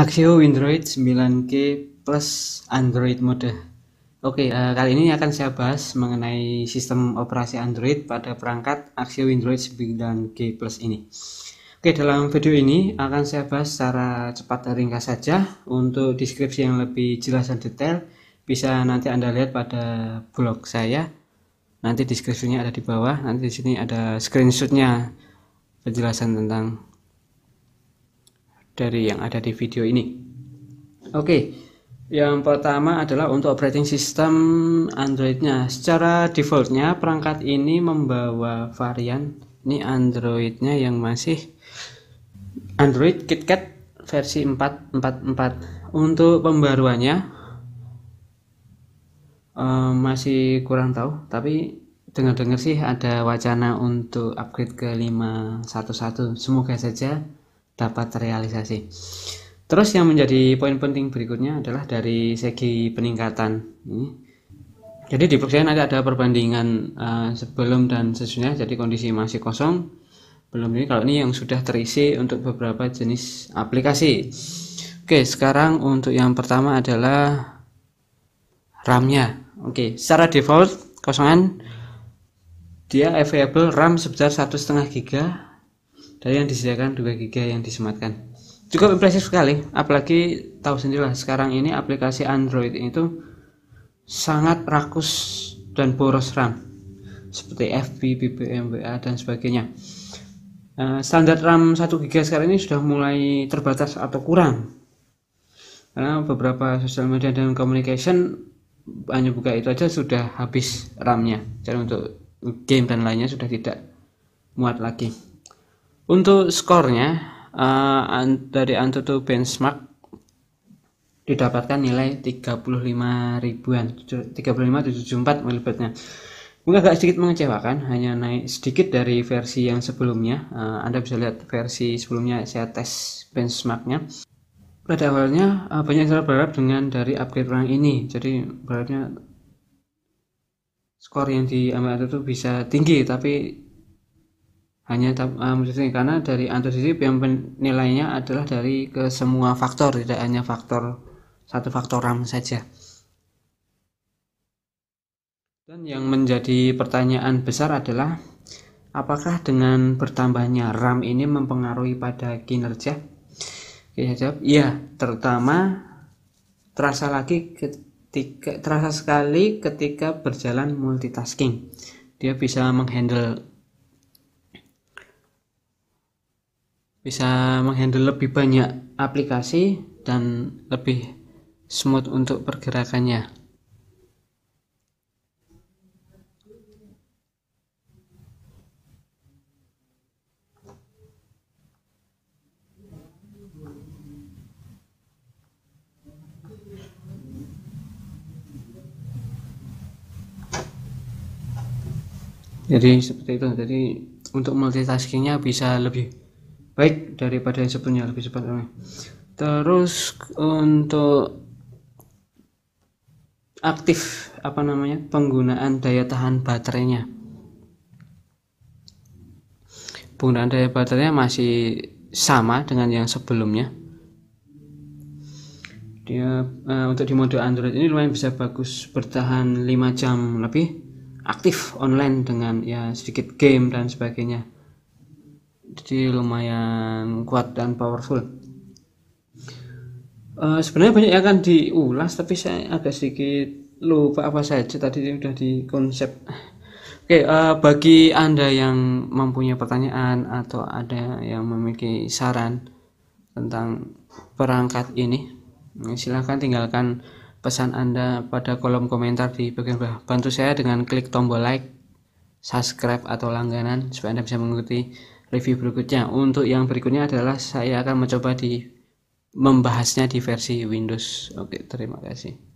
Axio Windroid 9 k plus Android mode. Oke, okay, uh, eh, kali ini akan saya bahas mengenai sistem operasi Android pada perangkat Axio Windroid 9 K plus ini. Oke, okay, dalam video ini akan saya bahas secara cepat dan ringkas saja. Untuk deskripsi yang lebih jelas dan detail bisa nanti Anda lihat pada blog saya. Nanti deskripsinya ada di bawah, nanti di sini ada screenshotnya penjelasan tentang dari yang ada di video ini. Oke, okay. yang pertama adalah untuk operating system Android-nya Secara defaultnya perangkat ini membawa varian ini Android-nya yang masih Android KitKat versi 444. Untuk pembaruannya um, masih kurang tahu, tapi dengar-dengar sih ada wacana untuk upgrade ke 511. Semoga saja dapat terrealisasi. Terus yang menjadi poin penting berikutnya adalah dari segi peningkatan. Jadi di perusahaan ada ada perbandingan uh, sebelum dan sesudah. Jadi kondisi masih kosong, belum ini kalau ini yang sudah terisi untuk beberapa jenis aplikasi. Oke, sekarang untuk yang pertama adalah RAM-nya. Oke, secara default kosongan dia available RAM sebesar 1,5 GB dari yang disediakan 2 GB yang disematkan. Cukup impresif sekali, apalagi tahu sendirilah sekarang ini aplikasi Android itu sangat rakus dan boros RAM seperti FB, BBM, WA dan sebagainya. Eh, standar RAM 1 GB sekarang ini sudah mulai terbatas atau kurang karena beberapa sosial media dan communication hanya buka itu aja sudah habis RAM-nya. Jadi untuk game dan lainnya sudah tidak muat lagi. Untuk skornya uh, dari Antutu Benchmark didapatkan nilai 35 ribuan 3574 milibatnya mungkin agak sedikit mengecewakan hanya naik sedikit dari versi yang sebelumnya uh, Anda bisa lihat versi sebelumnya saya tes benchmarknya pada awalnya uh, banyak yang berharap dengan dari upgrade orang ini jadi berharapnya skor yang diambil itu bisa tinggi tapi hanya uh, karena dari antusiasme yang penilainya adalah dari ke semua faktor tidak hanya faktor satu faktor RAM saja dan yang menjadi pertanyaan besar adalah apakah dengan bertambahnya RAM ini mempengaruhi pada kinerja Oke, saya jawab iya terutama terasa lagi ketika terasa sekali ketika berjalan multitasking dia bisa menghandle bisa menghandle lebih banyak aplikasi dan lebih smooth untuk pergerakannya. Jadi seperti itu. Jadi untuk multitaskingnya bisa lebih baik daripada yang sebelumnya lebih cepat terus untuk aktif apa namanya penggunaan daya tahan baterainya penggunaan daya baterainya masih sama dengan yang sebelumnya dia uh, untuk di mode Android ini lumayan bisa bagus bertahan 5 jam lebih aktif online dengan ya sedikit game dan sebagainya jadi lumayan kuat dan powerful uh, sebenarnya banyak yang akan diulas tapi saya agak sedikit lupa apa saja tadi sudah di konsep oke okay, uh, eh, bagi anda yang mempunyai pertanyaan atau ada yang memiliki saran tentang perangkat ini eh, silahkan tinggalkan pesan anda pada kolom komentar di bagian bawah bantu saya dengan klik tombol like subscribe atau langganan supaya anda bisa mengikuti review berikutnya. Untuk yang berikutnya adalah saya akan mencoba di membahasnya di versi Windows. Oke, terima kasih.